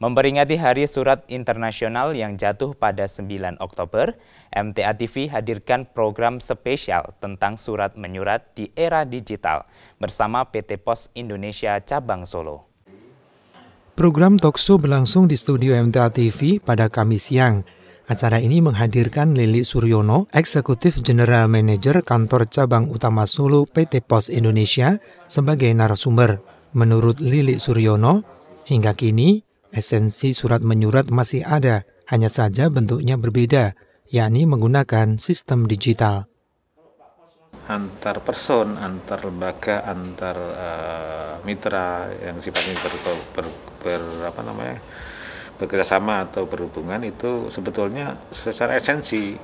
Memperingati Hari Surat Internasional yang jatuh pada 9 Oktober, MTA TV hadirkan program spesial tentang surat menyurat di era digital bersama PT Pos Indonesia Cabang Solo. Program Tokso berlangsung di studio MTA TV pada Kamis siang. Acara ini menghadirkan Lili Suryono, Eksekutif General Manager Kantor Cabang Utama Solo PT Pos Indonesia sebagai narasumber. Menurut Lili Suryono, hingga kini Esensi surat menyurat masih ada, hanya saja bentuknya berbeda, yakni menggunakan sistem digital. Antar person, antar lembaga, antar uh, mitra yang sifatnya ber, ber, ber apa namanya bekerjasama atau berhubungan itu sebetulnya secara esensi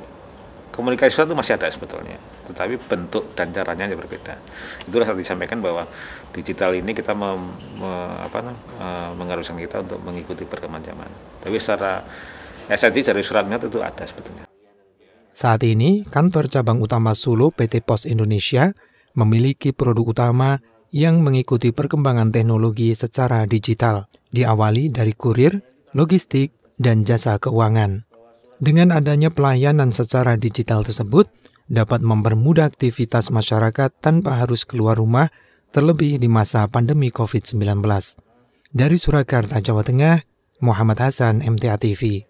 komunikasi surat itu masih ada sebetulnya, tetapi bentuk dan caranya yang berbeda. Itulah yang disampaikan bahwa digital ini kita mem, me, apa, uh, mengharuskan kita untuk mengikuti perkembangan zaman. Tapi secara esensi dari suratnya itu ada sebetulnya. Saat ini, kantor cabang utama Solo PT Pos Indonesia memiliki produk utama yang mengikuti perkembangan teknologi secara digital, diawali dari kurir, logistik, dan jasa keuangan. Dengan adanya pelayanan secara digital tersebut, dapat mempermudah aktivitas masyarakat tanpa harus keluar rumah, terlebih di masa pandemi COVID-19. Dari Surakarta, Jawa Tengah, Muhammad Hasan, MTA TV.